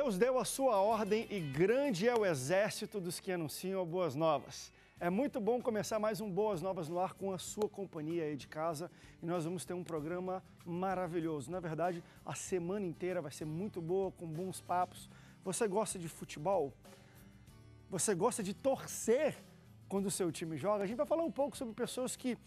Deus deu a sua ordem e grande é o exército dos que anunciam boas novas. É muito bom começar mais um Boas Novas no Ar com a sua companhia aí de casa e nós vamos ter um programa maravilhoso. Na verdade, a semana inteira vai ser muito boa, com bons papos. Você gosta de futebol? Você gosta de torcer quando o seu time joga? A gente vai falar um pouco sobre pessoas que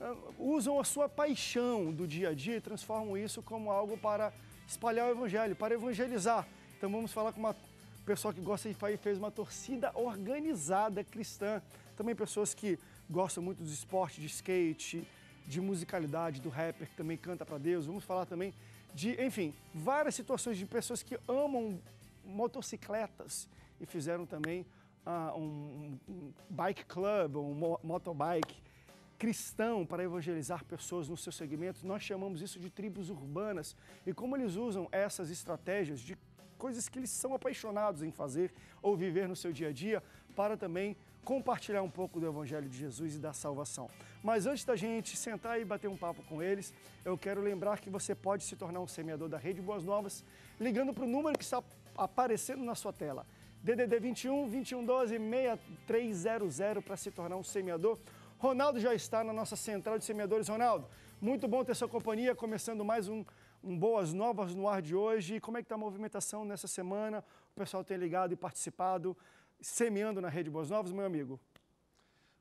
ah, usam a sua paixão do dia a dia e transformam isso como algo para espalhar o evangelho, para evangelizar. Então vamos falar com uma pessoa que gosta de fazer, fez uma torcida organizada cristã. Também pessoas que gostam muito dos esportes, de skate, de musicalidade, do rapper que também canta para Deus. Vamos falar também de, enfim, várias situações de pessoas que amam motocicletas e fizeram também uh, um, um, bike club, um motobike cristão para evangelizar pessoas no seu segmento. Nós chamamos isso de tribos urbanas. E como eles usam essas estratégias de coisas que eles são apaixonados em fazer ou viver no seu dia a dia, para também compartilhar um pouco do Evangelho de Jesus e da salvação. Mas antes da gente sentar e bater um papo com eles, eu quero lembrar que você pode se tornar um semeador da Rede Boas Novas ligando para o número que está aparecendo na sua tela. DDD 21 12 6300 para se tornar um semeador. Ronaldo já está na nossa central de semeadores. Ronaldo, muito bom ter sua companhia, começando mais um um Boas Novas no ar de hoje. Como é que está a movimentação nessa semana? O pessoal tem ligado e participado, semeando na Rede Boas Novas, meu amigo.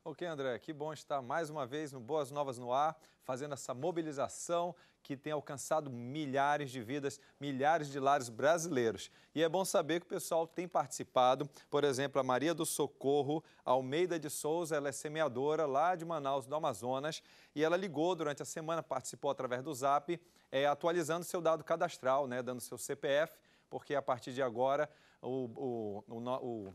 Ok, André, que bom estar mais uma vez no Boas Novas no Ar, fazendo essa mobilização que tem alcançado milhares de vidas, milhares de lares brasileiros. E é bom saber que o pessoal tem participado. Por exemplo, a Maria do Socorro Almeida de Souza, ela é semeadora lá de Manaus, do Amazonas, e ela ligou durante a semana, participou através do Zap é, atualizando seu dado cadastral, né, dando seu CPF, porque a partir de agora o, o, o,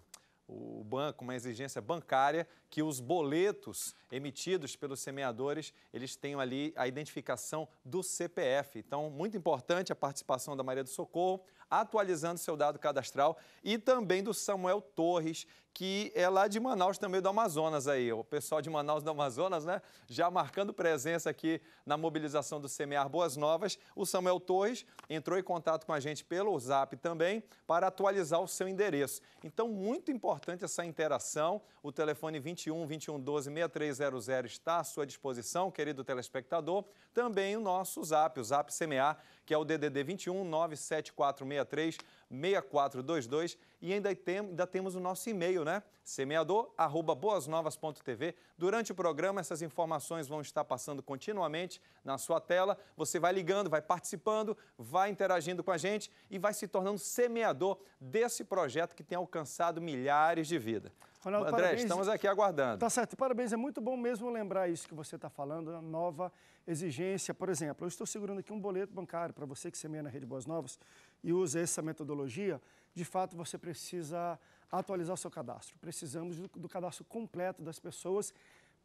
o, banco, uma exigência bancária, que os boletos emitidos pelos semeadores, eles tenham ali a identificação do CPF. Então, muito importante a participação da Maria do Socorro, atualizando seu dado cadastral e também do Samuel Torres, que é lá de Manaus também do Amazonas aí. O pessoal de Manaus do Amazonas, né? Já marcando presença aqui na mobilização do Semear Boas Novas. O Samuel Torres entrou em contato com a gente pelo Zap também para atualizar o seu endereço. Então, muito importante essa interação. O telefone 21 21 12 6300 está à sua disposição, querido telespectador. Também o nosso Zap, o Zap Semear, que é o DDD 21 97463 6422 e ainda, tem, ainda temos o nosso e-mail, né? semeador@boasnovas.tv. Durante o programa essas informações vão estar passando continuamente na sua tela. Você vai ligando, vai participando, vai interagindo com a gente e vai se tornando semeador desse projeto que tem alcançado milhares de vidas. Ronaldo, André, parabéns. estamos aqui aguardando. Tá certo, parabéns. É muito bom mesmo lembrar isso que você está falando, a nova exigência. Por exemplo, eu estou segurando aqui um boleto bancário para você que semeia na Rede Boas Novas e usa essa metodologia, de fato você precisa atualizar o seu cadastro. Precisamos do, cadastro completo das pessoas,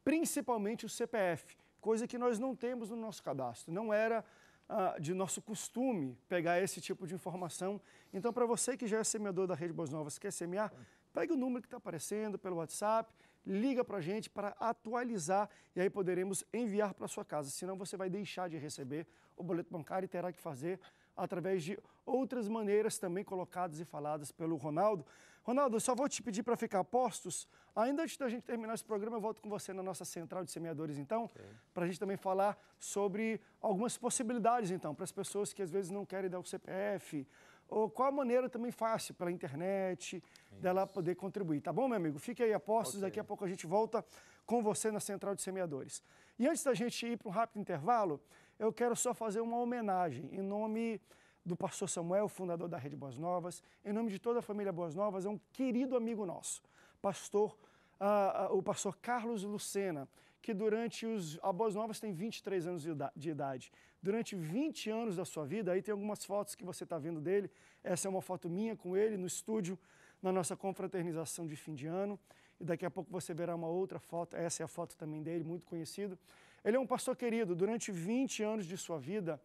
principalmente o CPF, coisa que nós não temos no nosso cadastro. Não era ah, de nosso costume pegar esse tipo de informação. Então, para você que já é semeador da Rede Boas Novas, quer semear, pegue o número que está aparecendo pelo WhatsApp, liga para a gente para atualizar e aí poderemos enviar para sua casa. Senão você vai deixar de receber o boleto bancário e terá que fazer através de outras maneiras também colocadas e faladas pelo Ronaldo. Ronaldo, só vou te pedir para ficar postos. Ainda antes da gente terminar esse programa, eu volto com você na nossa central de semeadores, então, okay. para a gente também falar sobre algumas possibilidades, então, para as pessoas que às vezes não querem dar o CPF, ou qual a maneira também fácil, pela internet, Isso. dela poder contribuir. Tá bom, meu amigo? Fique aí a postos, okay. daqui a pouco a gente volta com você na central de semeadores. E antes da gente ir para um rápido intervalo, eu quero só fazer uma homenagem em nome do pastor Samuel, fundador da Rede Boas Novas, em nome de toda a família Boas Novas, é um querido amigo nosso, pastor, uh, uh, o pastor Carlos Lucena, que durante os. A Boas Novas tem 23 anos de idade. Durante 20 anos da sua vida, aí tem algumas fotos que você está vendo dele. Essa é uma foto minha com ele no estúdio, na nossa confraternização de fim de ano. E daqui a pouco você verá uma outra foto. Essa é a foto também dele, muito conhecido. Ele é um pastor querido. Durante 20 anos de sua vida,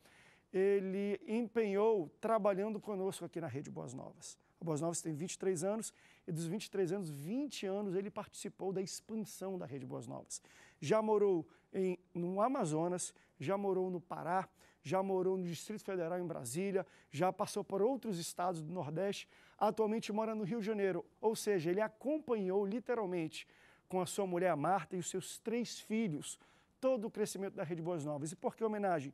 ele empenhou trabalhando conosco aqui na Rede Boas Novas. A Boas Novas tem 23 anos e dos 23 anos, 20 anos ele participou da expansão da Rede Boas Novas. Já morou em, no Amazonas, já morou no Pará, já morou no Distrito Federal em Brasília, já passou por outros estados do Nordeste, atualmente mora no Rio de Janeiro. Ou seja, ele acompanhou literalmente com a sua mulher Marta e os seus três filhos todo o crescimento da Rede Boas Novas. E por que homenagem?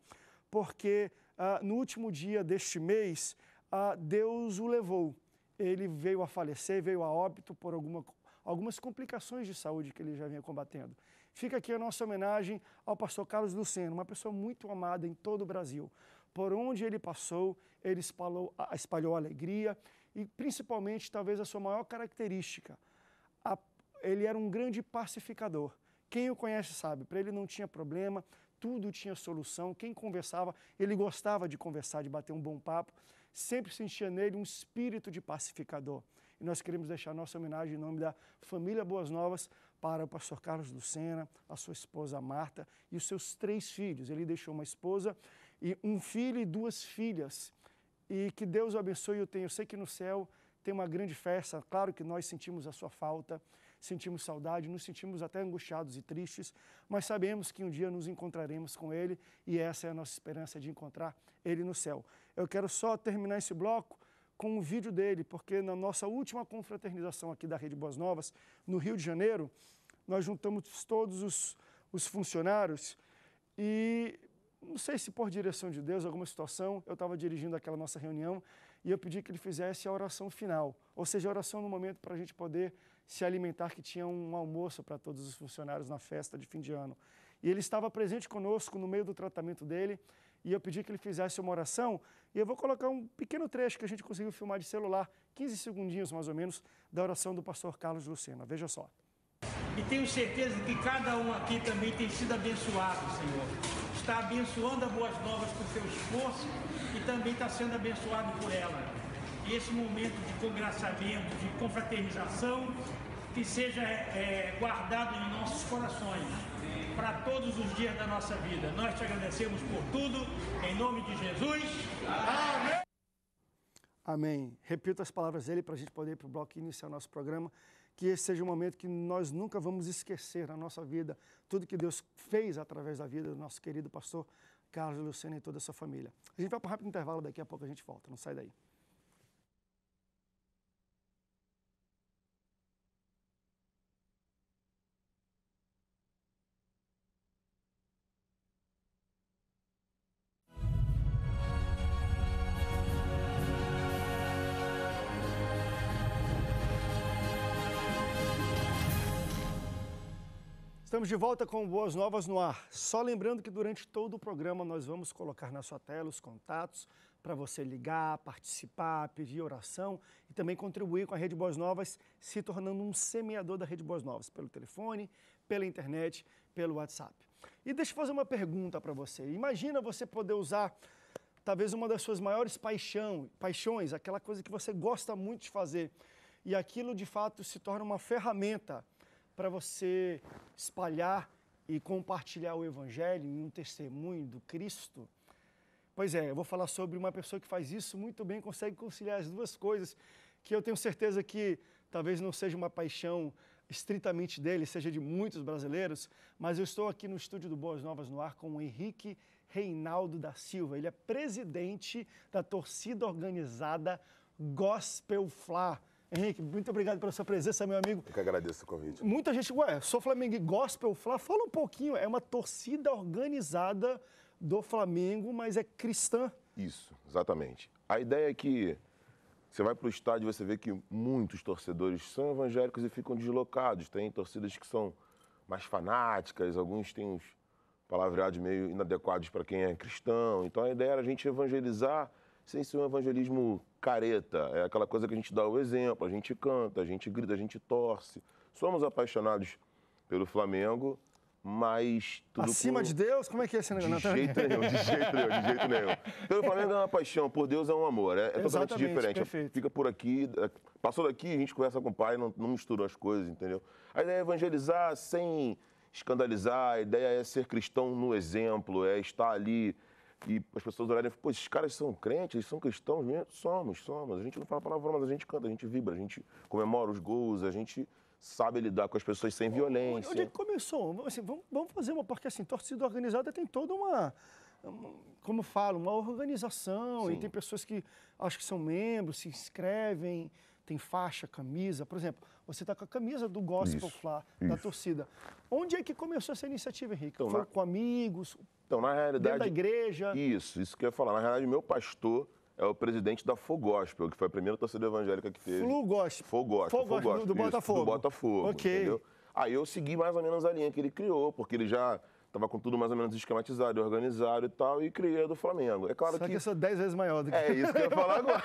Porque ah, no último dia deste mês, ah, Deus o levou. Ele veio a falecer, veio a óbito por alguma, algumas complicações de saúde que ele já vinha combatendo. Fica aqui a nossa homenagem ao pastor Carlos Luceno, uma pessoa muito amada em todo o Brasil. Por onde ele passou, ele espalhou, espalhou alegria e, principalmente, talvez a sua maior característica, a, ele era um grande pacificador quem o conhece sabe, para ele não tinha problema, tudo tinha solução. Quem conversava, ele gostava de conversar, de bater um bom papo. Sempre sentia nele um espírito de pacificador. E nós queremos deixar nossa homenagem em nome da família Boas Novas para o pastor Carlos Lucena, a sua esposa Marta e os seus três filhos. Ele deixou uma esposa e um filho e duas filhas. E que Deus o abençoe. o tenha. eu sei que no céu tem uma grande festa. Claro que nós sentimos a sua falta sentimos saudade, nos sentimos até angustiados e tristes, mas sabemos que um dia nos encontraremos com Ele e essa é a nossa esperança de encontrar Ele no céu. Eu quero só terminar esse bloco com um vídeo dele, porque na nossa última confraternização aqui da Rede Boas Novas, no Rio de Janeiro, nós juntamos todos os, os funcionários e não sei se por direção de Deus, alguma situação, eu estava dirigindo aquela nossa reunião e eu pedi que ele fizesse a oração final, ou seja, a oração no momento para a gente poder se alimentar, que tinha um almoço para todos os funcionários na festa de fim de ano. E ele estava presente conosco no meio do tratamento dele, e eu pedi que ele fizesse uma oração, e eu vou colocar um pequeno trecho que a gente conseguiu filmar de celular, 15 segundinhos mais ou menos, da oração do pastor Carlos Lucena. Veja só. E tenho certeza que cada um aqui também tem sido abençoado, Senhor. Está abençoando a Boas Novas com seu esforço e também está sendo abençoado por ela esse momento de congraçamento, de confraternização, que seja é, guardado em nossos corações para todos os dias da nossa vida. Nós te agradecemos por tudo, em nome de Jesus. Amém. Amém. Repito as palavras dele para a gente poder ir para o bloco e iniciar nosso programa. Que esse seja um momento que nós nunca vamos esquecer na nossa vida, tudo que Deus fez através da vida do nosso querido pastor Carlos Luciano e toda a sua família. A gente vai para um rápido intervalo, daqui a pouco a gente volta, não sai daí. Estamos de volta com Boas Novas no Ar. Só lembrando que durante todo o programa nós vamos colocar na sua tela os contatos para você ligar, participar, pedir oração e também contribuir com a Rede Boas Novas, se tornando um semeador da Rede Boas Novas, pelo telefone, pela internet, pelo WhatsApp. E deixa eu fazer uma pergunta para você. Imagina você poder usar talvez uma das suas maiores paixão, paixões, aquela coisa que você gosta muito de fazer, e aquilo de fato se torna uma ferramenta para você espalhar e compartilhar o Evangelho e um testemunho do Cristo? Pois é, eu vou falar sobre uma pessoa que faz isso muito bem, consegue conciliar as duas coisas, que eu tenho certeza que talvez não seja uma paixão estritamente dele, seja de muitos brasileiros, mas eu estou aqui no estúdio do Boas Novas no Ar com o Henrique Reinaldo da Silva. Ele é presidente da torcida organizada Gospel Fla. Henrique, muito obrigado pela sua presença, meu amigo. Eu que agradeço o convite. Muita gente, ué, sou Flamengo e gospel, Fla, fala um pouquinho, é uma torcida organizada do Flamengo, mas é cristã. Isso, exatamente. A ideia é que você vai para o estádio e você vê que muitos torcedores são evangélicos e ficam deslocados. Tem torcidas que são mais fanáticas, alguns têm uns palavreados meio inadequados para quem é cristão. Então a ideia era a gente evangelizar sem ser um evangelismo careta. É aquela coisa que a gente dá o exemplo, a gente canta, a gente grita, a gente torce. Somos apaixonados pelo Flamengo, mas tudo Acima com... de Deus? Como é que é esse negócio? De jeito nenhum, de jeito nenhum, de jeito nenhum. Pelo Flamengo é uma paixão, por Deus é um amor. É, é totalmente diferente. Fica por aqui, é, passou daqui, a gente conversa com o pai, não, não mistura as coisas, entendeu? A ideia é evangelizar sem escandalizar, a ideia é ser cristão no exemplo, é estar ali e as pessoas olharem e pô, esses caras são crentes, eles são cristãos mesmo? Somos, somos. A gente não fala palavrão, mas a gente canta, a gente vibra, a gente comemora os gols, a gente sabe lidar com as pessoas sem violência. Onde é que começou? Assim, vamos, vamos fazer uma, porque assim, torcida organizada tem toda uma, como falo, uma organização, Sim. e tem pessoas que acho que são membros, se inscrevem, tem faixa, camisa. Por exemplo, você está com a camisa do gospel isso, lá, isso. da torcida. Onde é que começou essa iniciativa Henrique? Então, Foi com amigos, então, na realidade. Dentro da igreja. Isso, isso que eu ia falar. Na realidade, meu pastor é o presidente da Fogospel, que foi a primeira torcida evangélica que teve. Flugosp. Fogospel. Fogospel, Fogospel do, do Botafogo. Isso, do Botafogo, ok. Entendeu? Aí eu segui mais ou menos a linha que ele criou, porque ele já Tava com tudo mais ou menos esquematizado, organizado e tal, e criei do Flamengo. É claro Só que... que eu sou 10 vezes maior do que... É isso que eu ia falar agora.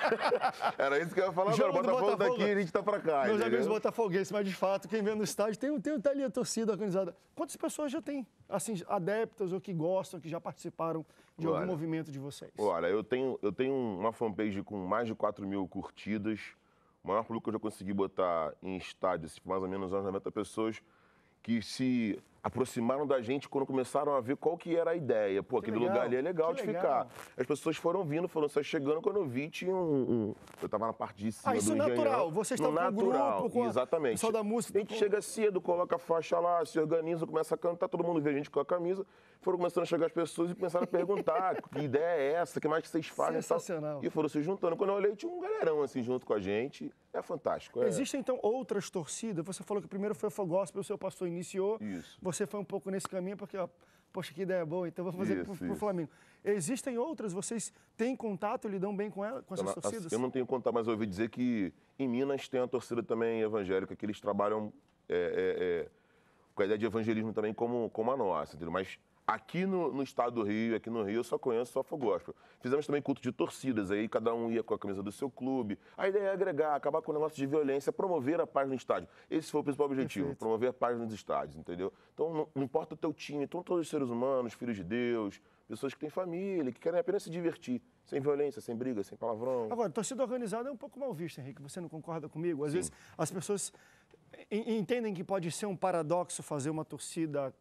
Era isso que eu ia falar agora. Botafogo, Botafogo daqui, a gente tá pra cá. Meus amigos botafoguenses, mas de fato, quem vem no estádio, tem, tem tá ali a torcida organizada. Quantas pessoas já tem, assim, adeptas ou que gostam, que já participaram de olha, algum movimento de vocês? Olha, eu tenho, eu tenho uma fanpage com mais de 4 mil curtidas. O maior público que eu já consegui botar em estádio, assim, mais ou menos 90 pessoas, que se aproximaram da gente quando começaram a ver qual que era a ideia. Pô, que aquele legal. lugar ali é legal de ficar. As pessoas foram vindo, foram só tá chegando. Quando eu vi, tinha um... um... Eu tava na parte de ah, cima Ah, isso é natural. Vocês estão com natural, grupo, com a... Exatamente. Só da música. A gente com... chega cedo, coloca a faixa lá, se organiza, começa a cantar. Todo mundo vê a gente com a camisa. Foram começando a chegar as pessoas e começaram a perguntar que ideia é essa, que mais que vocês fazem. Sensacional. E, e foram se juntando. Quando eu olhei, tinha um galerão assim junto com a gente. É fantástico. É. Existem, então, outras torcidas? Você falou que primeiro foi o Fogóspel, o seu pastor iniciou. Isso. Você você foi um pouco nesse caminho, porque, ó, poxa, que ideia boa, então vou fazer pro, Flamengo. Existem outras? Vocês têm contato, lidam bem com ela, com essas então, torcidas? Eu não tenho contato, mas eu ouvi dizer que em Minas tem a torcida também evangélica, que eles trabalham é, é, é, com a ideia de evangelismo também como, como a nossa, entendeu? Mas Aqui no, no, estado do Rio, aqui no Rio, eu só conheço só gospel. Fizemos também culto de torcidas, aí cada um ia com a camisa do seu clube. A ideia é agregar, acabar com o negócio de violência, promover a paz no estádio. Esse foi o principal objetivo, Perfeito. promover a paz nos estádios, entendeu? Então, não, não importa o teu time, estão todos os seres humanos, filhos de Deus, pessoas que têm família, que querem apenas se divertir, sem violência, sem briga, sem palavrão. Agora, torcida organizada é um pouco mal vista, Henrique, você não concorda comigo? Às Sim. vezes as pessoas entendem que pode ser um paradoxo fazer uma torcida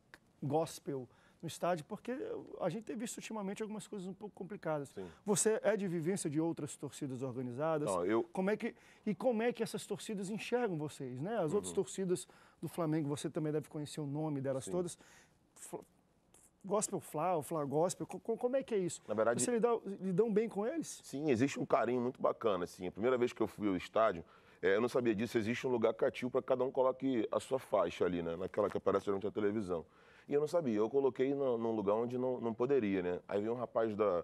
gospel no estádio, porque a gente tem visto ultimamente algumas coisas um pouco complicadas. Sim. Você é de vivência de outras torcidas organizadas? Não, eu... como é que, e como é que essas torcidas enxergam vocês? Né? As uhum. outras torcidas do Flamengo, você também deve conhecer o nome delas Sim. todas. Gospel Fla, o Fla Gospel, como é que é isso? Na verdade, Você lidam, lidam bem com eles? Sim, existe um carinho muito bacana, assim. A primeira vez que eu fui ao estádio, é, eu não sabia disso, existe um lugar cativo para cada um coloque a sua faixa ali, né? Naquela que aparece durante a televisão. E eu não sabia, eu coloquei no, num lugar onde não, não poderia, né? Aí veio um rapaz da,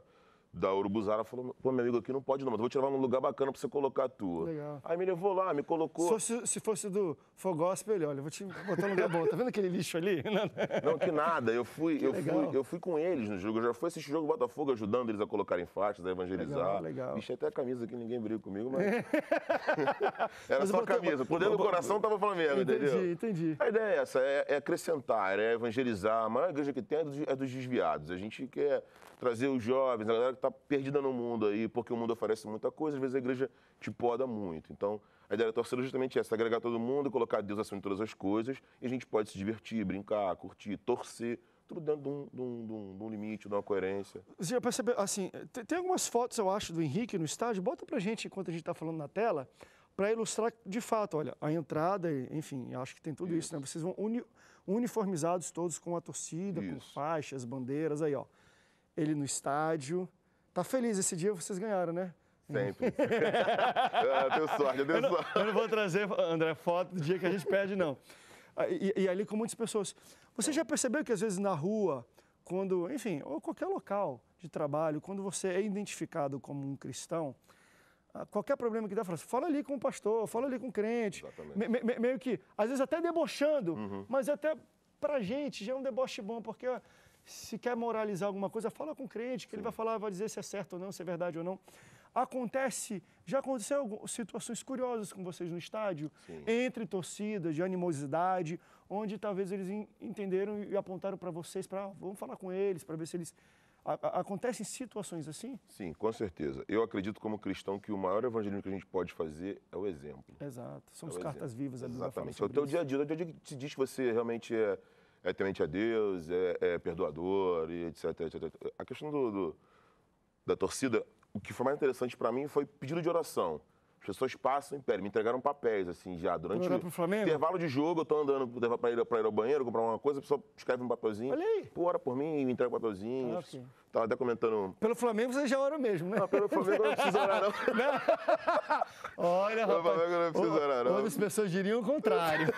da Urubuzara falou: pô, meu amigo aqui não pode não, mas vou te levar num lugar bacana pra você colocar a tua. Legal. Aí me levou lá, me colocou. Se fosse, se fosse do Fogospe, ele, olha, vou te botar num lugar bom. Tá vendo aquele lixo ali? não, que nada. Eu fui, que eu fui, eu fui com eles no jogo. Eu já fui assistir jogo Botafogo, ajudando eles a colocarem faixas, a evangelizar. Legal, legal. até a camisa que ninguém briga comigo, mas. É. Era mas só a camisa. Por dentro do coração tava Flamengo, entendi, entendeu? Entendi, entendi. A ideia é essa, é, é, acrescentar, é evangelizar. A maior igreja que tem é dos, é dos desviados. A gente quer trazer os jovens, a galera que tá Tá perdida no mundo aí, porque o mundo oferece muita coisa, às vezes a igreja te poda muito. Então, a ideia da torcida é justamente essa, agregar todo mundo, colocar Deus acima de todas as coisas, e a gente pode se divertir, brincar, curtir, torcer, tudo dentro de um, de um, de um, de um limite, de uma coerência. Você já percebeu, assim, tem, algumas fotos, eu acho, do Henrique no estádio, bota pra gente enquanto a gente está falando na tela, para ilustrar de fato, olha, a entrada, enfim, acho que tem tudo isso, né? isso né? Vocês vão uni, uniformizados todos com a torcida, isso. com faixas, bandeiras, aí, ó. Ele no estádio, Tá feliz esse dia, vocês ganharam, né? Sempre. ah, deu sorte, deu eu não, sorte. Eu não vou trazer, André, foto do dia que a gente perde, não. Ah, e, e, ali com muitas pessoas. Você já percebeu que às vezes na rua, quando, enfim, ou qualquer local de trabalho, quando você é identificado como um cristão, ah, qualquer problema que dá, fala, assim, fala ali com o pastor, fala ali com o crente. Me, me, meio que, às vezes até debochando, uhum. mas até pra gente já é um deboche bom, porque se quer moralizar alguma coisa, fala com o crente, que Sim. ele vai falar, vai dizer se é certo ou não, se é verdade ou não. Acontece, já aconteceu situações curiosas com vocês no estádio, Sim. entre torcidas, de animosidade, onde talvez eles entenderam e apontaram para vocês, para ah, vamos falar com eles, para ver se eles Acontecem situações assim? Sim, com certeza. Eu acredito, como cristão, que o maior evangelismo que a gente pode fazer é o exemplo. Exato. são é cartas exemplo. vivas. Exatamente. É o teu isso. dia a dia. O dia a dia que te diz que você realmente é, é temente a Deus, é, é perdoador e etc, etc, A questão do, do, da torcida, o que foi mais interessante para mim foi pedido de oração. As pessoas passam e pedem, me entregaram papéis, assim, já durante o intervalo de jogo, eu estou andando para ir, ir, ao banheiro, comprar uma coisa, a pessoa escreve um papelzinho, Olha aí. Pô, ora por mim, me entrega um papelzinho. Ah, Tava até comentando. Pelo Flamengo você já ora mesmo, né? Não, pelo Flamengo eu não preciso orar, não. não. Olha, pelo rapaz. Pelo Flamengo eu não preciso orar, não. Outras pessoas diriam o contrário.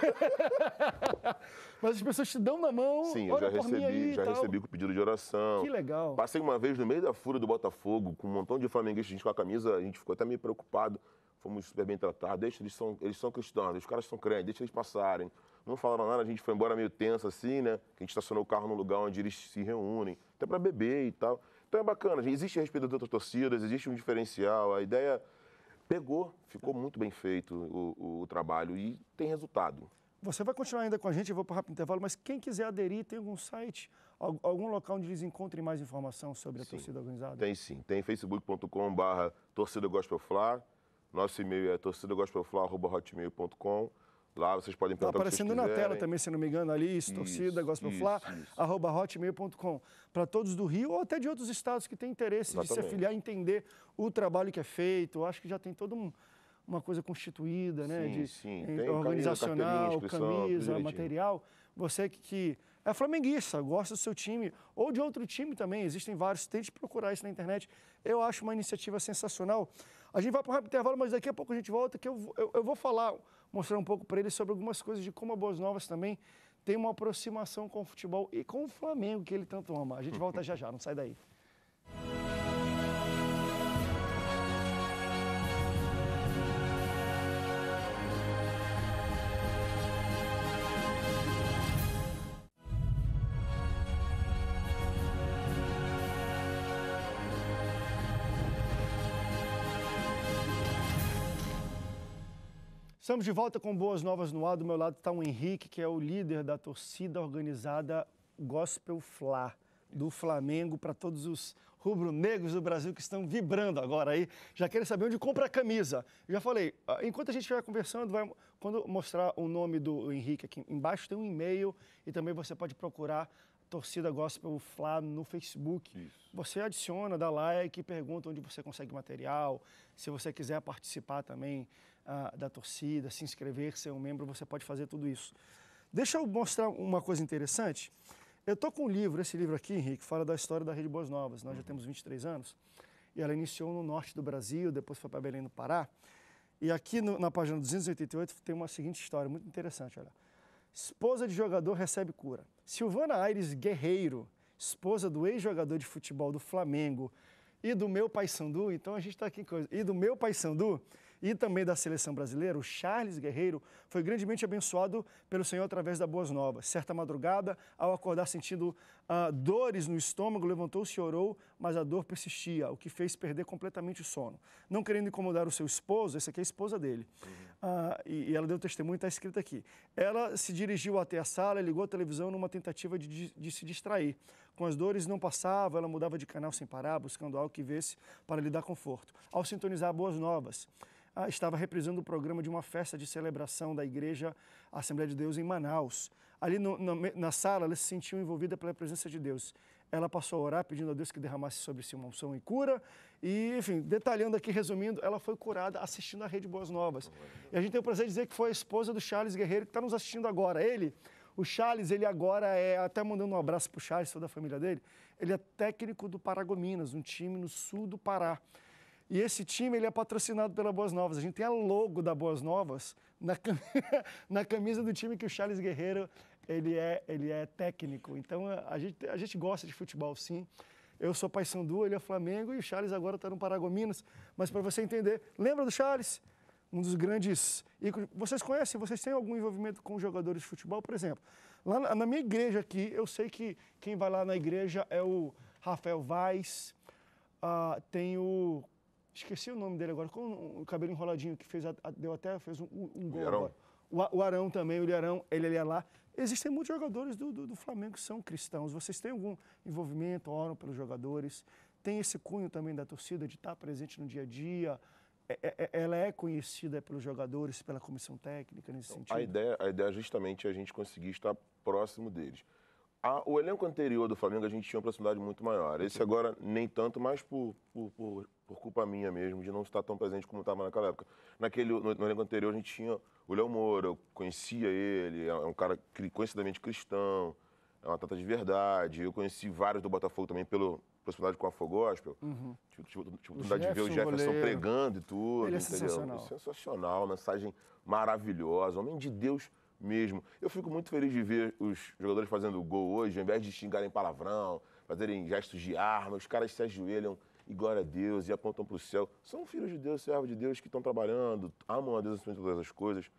Mas as pessoas te dão na mão. Sim, eu já recebi, já recebi com pedido de oração. Que legal. Passei uma vez no meio da fúria do Botafogo, com um montão de flamenguistas, a gente com a camisa, a gente ficou até meio preocupado. Fomos super bem tratados. Deixa eles são, eles são cristãos, os caras são crentes, deixa eles passarem. Não falaram nada, a gente foi embora meio tenso assim, né? Que a gente estacionou o carro num lugar onde eles se reúnem até para beber e tal. Então é bacana, gente. existe respeito de outras torcidas, existe um diferencial, a ideia pegou, ficou muito bem feito o, o trabalho e tem resultado. Você vai continuar ainda com a gente, eu vou para o rápido intervalo, mas quem quiser aderir, tem algum site, algum local onde eles encontrem mais informação sobre a sim, torcida organizada? Tem sim, tem facebook.com.br torcida fla. nosso e-mail é torcida torcidagospelfla.hotmail.com Lá vocês podem perguntar. aparecendo na tela também, se não me engano, ali, isso, torcida, gospel isso, fla, isso. arroba hotmail.com. Para todos do Rio ou até de outros estados que têm interesse Exatamente. de se afiliar e entender o trabalho que é feito. Eu acho que já tem todo um uma coisa constituída, né, sim, né? De, sim, tem organizacional, camisa, material. Você que, que, é flamenguista, gosta do seu time, ou de outro time também, existem vários, tente procurar isso na internet. Eu acho uma iniciativa sensacional. A gente vai para um rápido intervalo, mas daqui a pouco a gente volta, que eu, eu, eu vou falar, mostrar um pouco para ele sobre algumas coisas de como a Boas Novas também tem uma aproximação com o futebol e com o Flamengo, que ele tanto ama. A gente volta já já, não sai daí. Estamos de volta com boas novas no ar. Do meu lado está o Henrique, que é o líder da torcida organizada Gospel Fla, do Flamengo, para todos os rubro-negros do Brasil que estão vibrando agora aí. Já querem saber onde compra a camisa. Já falei, ah, enquanto a gente estiver conversando, vai, quando mostrar o nome do Henrique aqui embaixo, tem um e-mail e também você pode procurar torcida gospel Flá no Facebook. Isso. Você adiciona, dá like, pergunta onde você consegue material. Se você quiser participar também uh, da torcida, se inscrever, ser um membro, você pode fazer tudo isso. Deixa eu mostrar uma coisa interessante. Eu estou com um livro, esse livro aqui, Henrique, fala da história da Rede Boas Novas. Nós uhum. já temos 23 anos e ela iniciou no norte do Brasil, depois foi para Belém no Pará. E aqui no, na página 288 tem uma seguinte história muito interessante, olha. Esposa de jogador recebe cura. Silvana Aires Guerreiro, esposa do ex-jogador de futebol do Flamengo e do meu pai Sandu então a gente está aqui coisa, e do meu pai Sandu e também da seleção brasileira, o Charles Guerreiro foi grandemente abençoado pelo Senhor através da Boas Novas. Certa madrugada, ao acordar sentindo ah, dores no estômago, levantou-se e orou, mas a dor persistia, o que fez perder completamente o sono. Não querendo incomodar o seu esposo, essa aqui é a esposa dele, uhum. Ah, e, e, ela deu testemunho, está escrita aqui. Ela se dirigiu até a sala ligou a televisão numa tentativa de, de, de se distrair. Com as dores não passava, ela mudava de canal sem parar, buscando algo que vesse para lhe dar conforto. Ao sintonizar Boas Novas, estava reprisando o programa de uma festa de celebração da Igreja Assembleia de Deus em Manaus. Ali no, na, na, sala, ela se sentiu envolvida pela presença de Deus. Ela passou a orar pedindo a Deus que derramasse sobre si uma unção e cura. E, enfim, detalhando aqui, resumindo, ela foi curada assistindo a Rede Boas Novas. E a gente tem o prazer de dizer que foi a esposa do Charles Guerreiro que está nos assistindo agora. Ele o Charles, ele agora é, até mandando um abraço para o Charles, toda a família dele, ele é técnico do Paragominas, um time no sul do Pará. E esse time ele é patrocinado pela Boas Novas. A gente tem a logo da Boas Novas na, cam... na camisa do time que o Charles Guerreiro ele é, ele é técnico. Então a gente, a gente gosta de futebol, sim. Eu sou Paysandu, ele é Flamengo e o Charles agora está no Paragominas. Mas para você entender, lembra do Charles? Um dos grandes. E vocês conhecem? Vocês têm algum envolvimento com jogadores de futebol, por exemplo? Lá na minha igreja aqui, eu sei que quem vai lá na igreja é o Rafael Vaz, uh, tem o Esqueci o nome dele agora, com o cabelo enroladinho que fez, a, a, deu até, fez um, um gol O, O, o, Arão também, o Ilharão, ele, ele é lá. Existem muitos jogadores do, do, do Flamengo que são cristãos. Vocês têm algum envolvimento, oram pelos jogadores? Tem esse cunho também da torcida de estar presente no dia a dia? É, é, é, ela é conhecida pelos jogadores, pela comissão técnica nesse então, sentido? A ideia, a ideia é justamente a gente conseguir estar próximo deles a, o elenco anterior do Flamengo a gente tinha uma proximidade muito maior. Esse uhum. agora nem tanto, mas por, por, por, por culpa minha mesmo, de não estar tão presente como estava naquela época. Naquele, no, no, elenco anterior a gente tinha o Léo Moura, eu conhecia ele, é um é cara conhecidamente cristão, é uma tata de verdade. Eu conheci vários do Botafogo também pelo, proximidade com a Fogospel. Uhum. Tive, a oportunidade de ver o é Jefferson goleiro. pregando e tudo. Ele é sensacional. Sensacional, mensagem maravilhosa, homem de Deus mesmo. Eu fico muito feliz de ver os jogadores fazendo gol hoje, ao invés de xingarem palavrão, fazerem gestos de arma, os caras se ajoelham e glória a Deus e apontam para o céu. São filhos de Deus, servos de Deus que estão trabalhando, amam a Deus acima de todas as coisas.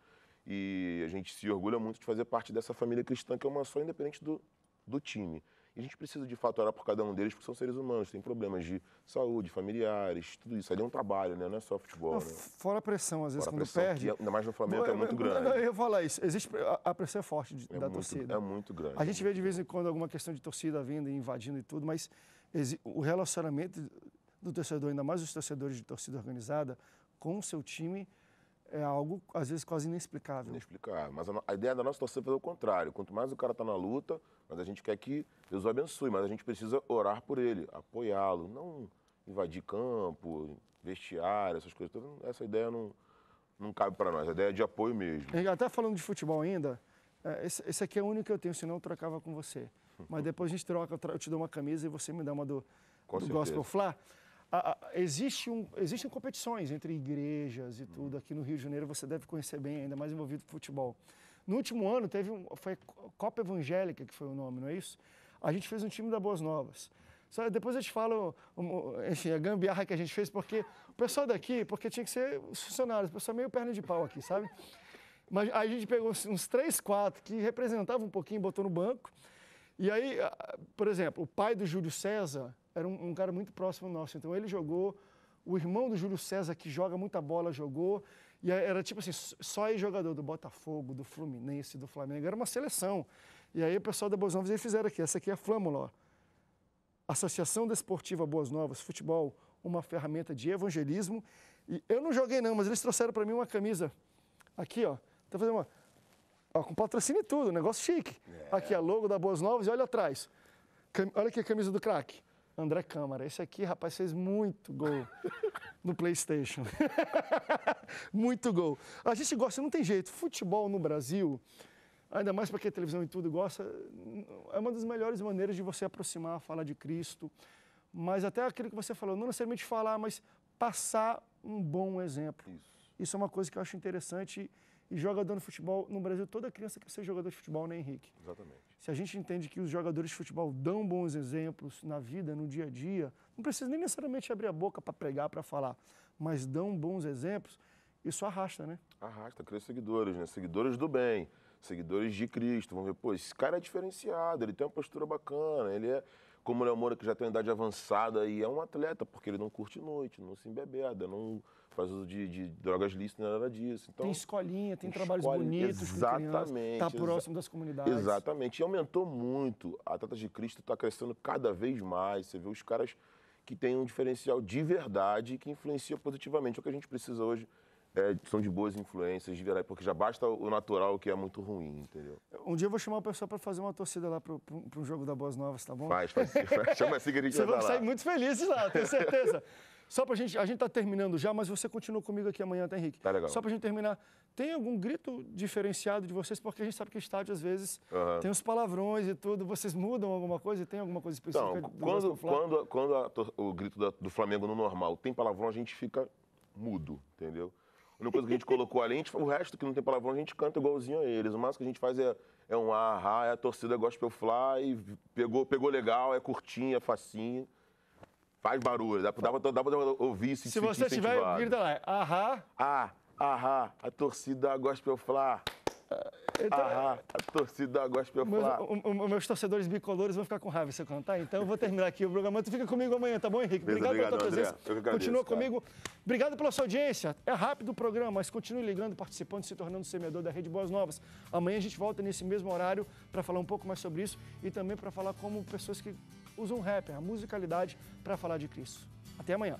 E a gente se orgulha muito de fazer parte dessa família cristã, que é uma só independente do, do time. E a gente precisa de fato orar por cada um deles, porque são seres humanos, têm problemas de saúde, familiares, tudo isso. Ali é um trabalho, né? Não é só futebol. Não, né? Fora a pressão, às vezes, fora quando perde. É, ainda mais no Flamengo, é, é muito grande. Eu ia falar isso. Existe, a, pressão é forte de, é da muito, torcida. É muito grande. A é gente vê de vez em quando alguma questão de torcida vindo e invadindo e tudo, mas o relacionamento do torcedor, ainda mais os torcedores de torcida organizada, com o seu time é algo, às vezes, quase inexplicável. Inexplicável. Mas a, a ideia da nossa torcida é fazer o contrário. Quanto mais o cara está na luta, mas a gente quer que Deus o abençoe, mas a gente precisa orar por ele, apoiá-lo, não invadir campo, vestiário, essas coisas. Essa ideia não, não cabe para nós. A ideia é de apoio mesmo. Até falando de futebol ainda, é, esse, esse aqui é o único que eu tenho, senão eu trocava com você. Mas depois a gente troca, eu te dou uma camisa e você me dá uma do, do certeza. Gospel Fla a, a, existe um, existem competições entre igrejas e tudo. Uhum. Aqui no Rio de Janeiro você deve conhecer bem, ainda mais envolvido com futebol. No último ano teve um, foi Copa Evangélica que foi o nome, não é isso? A gente fez um time da Boas Novas. Só, depois eu te falo, enfim, a gambiarra que a gente fez, porque o pessoal daqui, porque tinha que ser os funcionários, o pessoal meio perna de pau aqui, sabe? Mas a gente pegou uns três, quatro que representavam um pouquinho, botou no banco. E aí, por exemplo, o pai do Júlio César era um, um cara muito próximo nosso. Então ele jogou, o irmão do Júlio César, que joga muita bola, jogou. E era tipo assim, só jogador do Botafogo, do Fluminense, do Flamengo. Era uma seleção. E aí o pessoal da Boas Novas eles fizeram aqui. Essa aqui é a Flâmula, ó. Associação Desportiva Boas Novas, futebol, uma ferramenta de evangelismo. E eu não joguei não, mas eles trouxeram para mim uma camisa. Aqui, ó. Tá fazendo uma... Ó, com patrocínio e tudo, negócio chique. É. Aqui a logo da Boas Novas e olha atrás. Cam... Olha aqui a camisa do craque. André Câmara. Esse aqui, rapaz, fez muito gol no PlayStation. muito gol. A gente gosta, não tem jeito. Futebol no Brasil, ainda mais para quem é televisão e tudo gosta, é uma das melhores maneiras de você aproximar, falar de Cristo. Mas até aquilo que você falou, não necessariamente falar, mas passar um bom exemplo. Isso, Isso é uma coisa que eu acho interessante e jogador de futebol no Brasil, toda criança quer ser jogador de futebol, né, Henrique? Exatamente. Se a gente entende que os jogadores de futebol dão bons exemplos na vida, no dia a dia, não precisa nem necessariamente abrir a boca para pregar, para falar, mas dão bons exemplos, isso arrasta, né? Arrasta, cria seguidores, né? Seguidores do bem, seguidores de Cristo. Vão ver, pô, esse cara é diferenciado, ele tem uma postura bacana, ele é como o Léo Moura, que já tem uma idade avançada e é um atleta, porque ele não curte noite, não se embebeda, não faz uso de, de drogas lícitas, não é nada disso. Então, tem escolinha, tem trabalhos bonitos, tá exatamente, está próximo das comunidades. Exatamente. E aumentou muito. A Tata de Cristo está crescendo cada vez mais. Você vê os caras que têm um diferencial de verdade que influencia positivamente. É o que a gente precisa hoje é, são de boas influências, de virar porque já basta o natural que é muito ruim, entendeu? Um dia eu vou chamar o pessoal para fazer uma torcida lá para um jogo da Boas Novas, tá bom? Faz, faz, chama assim que a gente Vocês vão sair muito felizes lá, tenho certeza. Só pra gente, a gente tá terminando já, mas você continua comigo aqui amanhã, tá, Henrique? Tá legal. Só pra gente terminar, tem algum grito diferenciado de vocês? Porque a gente sabe que estádio, às vezes, uhum. tem os palavrões e tudo. Vocês mudam alguma coisa? Tem alguma coisa específica? Não, quando, quando, quando a, o grito da, do Flamengo no normal tem palavrão, a gente fica mudo, entendeu? A única coisa que a gente colocou ali, a gente, o resto que não tem palavrão, a gente canta igualzinho a eles. O máximo que a gente faz é, é um ahá, é a torcida gospel fly, pegou, pegou legal, é curtinha, é facinho. Faz barulho, dá, dá, dá, dá pra ouvir se Se você tiver, grita lá, ahá. Ah, ahá, ah, a torcida gospel fly. Então, ah, a torcida gospel meus, falar. O, o, meus torcedores bicolores vão ficar com raiva se eu cantar, então eu vou terminar aqui o programa. Tu fica comigo amanhã, tá bom, Henrique? Obrigado, obrigado pela tua presença. Agradeço, Continua cara. comigo. Obrigado pela sua audiência. É rápido o programa, mas continue ligando, participando, se tornando semeador da Rede Boas Novas. Amanhã a gente volta nesse mesmo horário para falar um pouco mais sobre isso e também para falar como pessoas que usam rap, a musicalidade, para falar de Cristo. Até amanhã.